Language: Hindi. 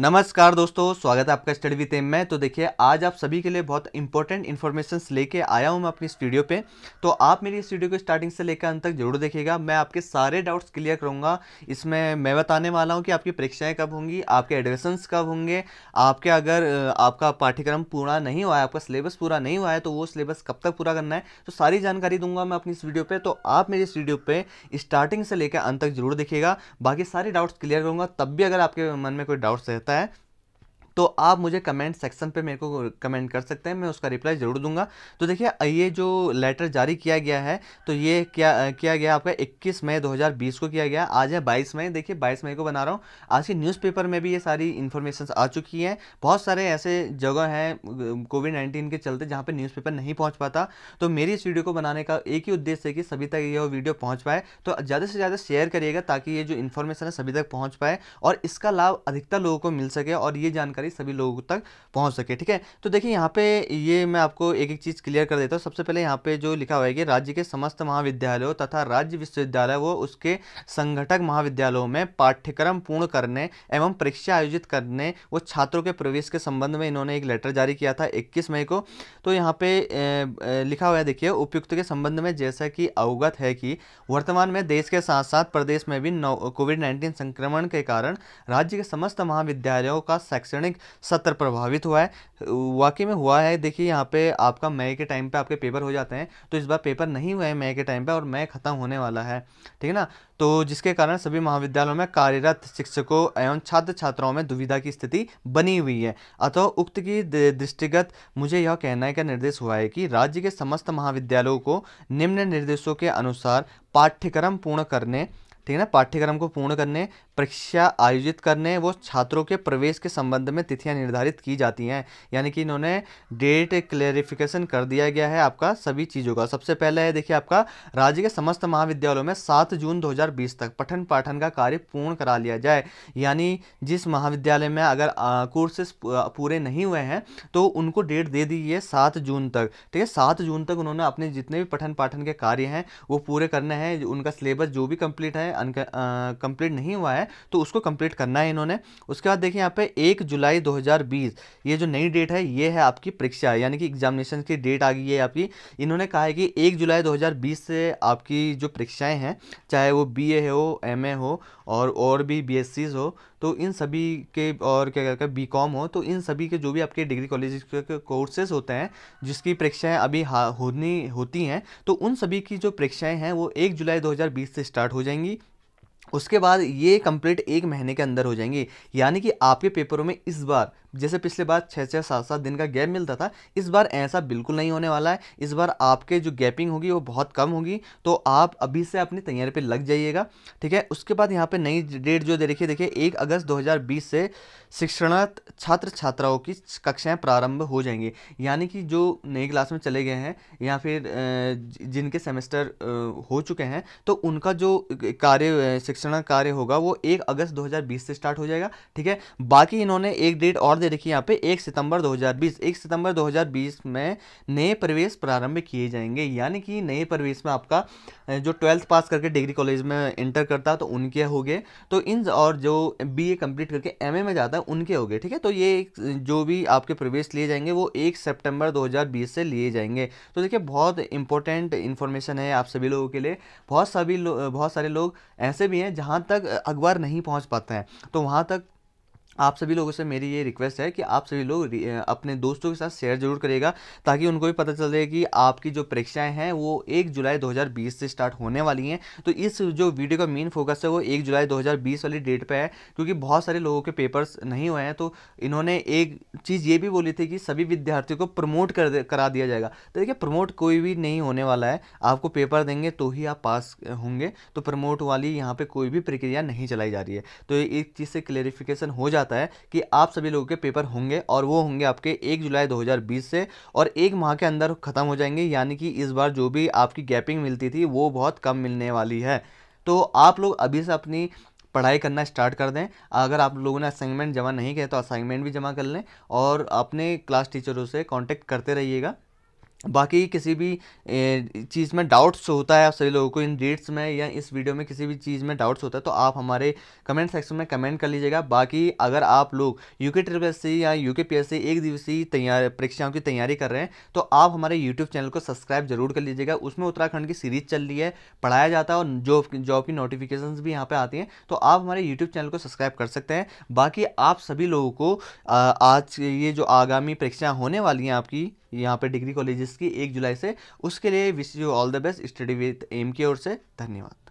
नमस्कार दोस्तों स्वागत है आपका स्टडी विद एम में तो देखिए आज आप सभी के लिए बहुत इंपॉर्टेंट इन्फॉर्मेशन लेके आया हूँ मैं अपनी इस वीडियो पे तो आप मेरी इस वीडियो को स्टार्टिंग से लेकर अंत तक जरूर देखिएगा मैं आपके सारे डाउट्स क्लियर करूँगा इसमें मैं बताने वाला हूँ कि आपकी परीक्षाएँ कब होंगी आपके एडमिशन्स कब होंगे आपके अगर आपका पाठ्यक्रम पूरा नहीं हुआ है आपका सिलेबस पूरा नहीं हुआ है तो वो सिलेबस कब तक पूरा करना है तो सारी जानकारी दूंगा मैं अपनी इस वीडियो पर तो आप मेरी इस वीडियो पर स्टार्टिंग से लेकर अंत तक जरूर देखिएगा बाकी सारे डाउट्स क्लियर करूँगा तब भी अगर आपके मन में कोई डाउट्स है there तो आप मुझे कमेंट सेक्शन पे मेरे को कमेंट कर सकते हैं मैं उसका रिप्लाई ज़रूर दूंगा तो देखिए ये जो लेटर जारी किया गया है तो ये क्या किया गया आपका 21 मई 2020 को किया गया आज है 22 मई देखिए 22 मई को बना रहा हूँ आज के न्यूज़पेपर में भी ये सारी इन्फॉर्मेशन आ चुकी हैं बहुत सारे ऐसे जगह हैं कोविड नाइन्टीन के चलते जहाँ पर न्यूज़पेपर नहीं पहुँच पाता तो मेरी इस वीडियो को बनाने का एक ही उद्देश्य है कि सभी तक ये वीडियो पहुँच पाए तो ज़्यादा से ज़्यादा शेयर करिएगा ताकि ये जो इन्फॉर्मेशन है सभी तक पहुँच पाए और इसका लाभ अधिकतर लोगों को मिल सके और ये जानकारी जानकारी सभी लोगों तक पहुंच सके ठीक है तो देखिए यहाँ पे ये मैं आपको एक एक चीज़ क्लियर कर देता हूँ सबसे पहले यहाँ पे जो लिखा हुआ है कि राज्य के समस्त महाविद्यालयों तथा राज्य विश्वविद्यालय व उसके संगठक महाविद्यालयों में पाठ्यक्रम पूर्ण करने एवं परीक्षा आयोजित करने व छात्रों के प्रवेश के संबंध में इन्होंने एक लेटर जारी किया था इक्कीस मई को तो यहाँ पे लिखा हुआ है देखिए उपयुक्त के संबंध में जैसा कि अवगत है कि वर्तमान में देश के साथ साथ प्रदेश में भी कोविड नाइन्टीन संक्रमण के कारण राज्य के समस्त महाविद्यालयों का शैक्षणिक एक सत्र प्रभावित हुआ है वाकई में हुआ है देखिए यहाँ पे आपका मई के टाइम पे आपके पेपर हो जाते हैं तो इस बार पेपर नहीं हुए हैं मई के टाइम पे और मई ख़त्म होने वाला है ठीक है ना तो जिसके कारण सभी महाविद्यालयों में कार्यरत शिक्षकों एवं छात्र छात्राओं में दुविधा की स्थिति बनी हुई है अतः उक्त की दृष्टिगत मुझे यह कहना है का निर्देश हुआ है कि राज्य के समस्त महाविद्यालयों को निम्न निर्देशों के अनुसार पाठ्यक्रम पूर्ण करने ठीक है ना पाठ्यक्रम को पूर्ण करने परीक्षा आयोजित करने वो छात्रों के प्रवेश के संबंध में तिथियां निर्धारित की जाती हैं यानी कि इन्होंने डेट क्लेरिफिकेशन कर दिया गया है आपका सभी चीज़ों का सबसे पहले है देखिए आपका राज्य के समस्त महाविद्यालयों में सात जून दो तक पठन पाठन का कार्य पूर्ण करा लिया जाए यानी जिस महाविद्यालय में अगर कोर्सेस पूरे नहीं हुए हैं तो उनको डेट दे दी है सात जून तक ठीक है सात जून तक उन्होंने अपने जितने भी पठन पाठन के कार्य हैं वो पूरे करने हैं उनका सिलेबस जो भी कंप्लीट है कंप्लीट नहीं हुआ है तो उसको कंप्लीट करना है इन्होंने उसके बाद देखिए यहाँ पे एक जुलाई 2020 ये जो नई डेट है ये है आपकी परीक्षा यानी कि एग्जामिनेशन की डेट आ गई है आपकी इन्होंने कहा है कि एक जुलाई 2020 से आपकी जो परीक्षाएँ हैं चाहे वो बी हो एम हो और और भी बी हो तो इन सभी के और क्या कहते हैं बी हो तो इन सभी के जो भी आपके डिग्री कॉलेज के कोर्सेज होते हैं जिसकी परीक्षाएँ अभी होनी होती हैं तो उन सभी की जो परीक्षाएँ हैं वो एक जुलाई 2020 से स्टार्ट हो जाएंगी उसके बाद ये कंप्लीट एक महीने के अंदर हो जाएंगी यानी कि आपके पेपरों में इस बार जैसे पिछले बार छः छः सात सात दिन का गैप मिलता था इस बार ऐसा बिल्कुल नहीं होने वाला है इस बार आपके जो गैपिंग होगी वो बहुत कम होगी तो आप अभी से अपनी तैयारी पे लग जाइएगा ठीक है उसके बाद यहाँ पे नई डेट जो दे रखी है देखिए एक अगस्त 2020 से शिक्षणार्थ छात्र छात्राओं की कक्षाएँ प्रारंभ हो जाएंगी यानी कि जो नई क्लास में चले गए हैं या फिर जिनके सेमेस्टर हो चुके हैं तो उनका जो कार्य शिक्षण कार्य होगा वो एक अगस्त दो से स्टार्ट हो जाएगा ठीक है बाकी इन्होंने एक डेट और जवाब दे रखिए यहाँ पे एक सितंबर 2020 एक सितंबर 2020 में नए प्रवेश प्रारंभ किए जाएंगे यानी कि नए प्रवेश में आपका जो ट्वेल्थ पास करके डिग्री कॉलेज में इंटर करता तो उनके हो गए तो इन और जो बी ए कम्प्लीट करके एम ए में जाता है उनके हो गए ठीक है तो ये जो भी आपके प्रवेश लिए जाएंगे वो एक सेप्टेम्बर दो से लिए जाएंगे तो देखिए बहुत इंपॉर्टेंट इन्फॉर्मेशन है आप सभी लोगों के लिए बहुत सभी बहुत सारे लोग ऐसे भी हैं जहाँ तक अखबार नहीं पहुँच पाते हैं तो वहाँ तक आप सभी लोगों से मेरी ये रिक्वेस्ट है कि आप सभी लोग अपने दोस्तों के साथ शेयर जरूर करेगा ताकि उनको भी पता चले कि आपकी जो परीक्षाएं हैं वो 1 जुलाई 2020 से स्टार्ट होने वाली हैं तो इस जो वीडियो का मेन फोकस है वो 1 जुलाई 2020 वाली डेट पे है क्योंकि बहुत सारे लोगों के पेपर्स नहीं हुए हैं तो इन्होंने एक चीज़ ये भी बोली थी कि सभी विद्यार्थियों को प्रमोट कर करा दिया जाएगा तो देखिए प्रमोट कोई भी नहीं होने वाला है आपको पेपर देंगे तो ही आप पास होंगे तो प्रमोट वाली यहाँ पर कोई भी प्रक्रिया नहीं चलाई जा रही है तो एक चीज़ से क्लेरिफिकेशन हो जाता जाता है कि आप सभी लोगों के पेपर होंगे और वो होंगे आपके एक जुलाई 2020 से और एक माह के अंदर ख़त्म हो जाएंगे यानी कि इस बार जो भी आपकी गैपिंग मिलती थी वो बहुत कम मिलने वाली है तो आप लोग अभी से अपनी पढ़ाई करना स्टार्ट कर दें अगर आप लोगों ने असाइनमेंट जमा नहीं किया तो असाइनमेंट भी जमा कर लें और अपने क्लास टीचरों से कॉन्टेक्ट करते रहिएगा बाकी किसी भी चीज़ में डाउट्स होता है आप सभी लोगों को इन डेट्स में या इस वीडियो में किसी भी चीज़ में डाउट्स होता है तो आप हमारे कमेंट सेक्शन में कमेंट कर लीजिएगा बाकी अगर आप लोग यू के ट्रिपल सी या यू के पी एस सी एक दिवसीय तैयार परीक्षाओं की तैयारी कर रहे हैं तो आप हमारे यूट्यूब चैनल को सब्सक्राइब जरूर कर लीजिएगा उसमें उत्तराखंड की सीरीज़ चल रही है पढ़ाया जाता है और जॉब जॉब की नोटिफिकेशन भी यहाँ पर आती हैं तो आप हमारे यूट्यूब चैनल को सब्सक्राइब कर सकते हैं बाकी आप सभी लोगों को आज ये जो आगामी परीक्षाएँ होने वाली हैं आपकी यहाँ पे डिग्री कॉलेजेस की एक जुलाई से उसके लिए wish you all the best study with M की ओर से धन्यवाद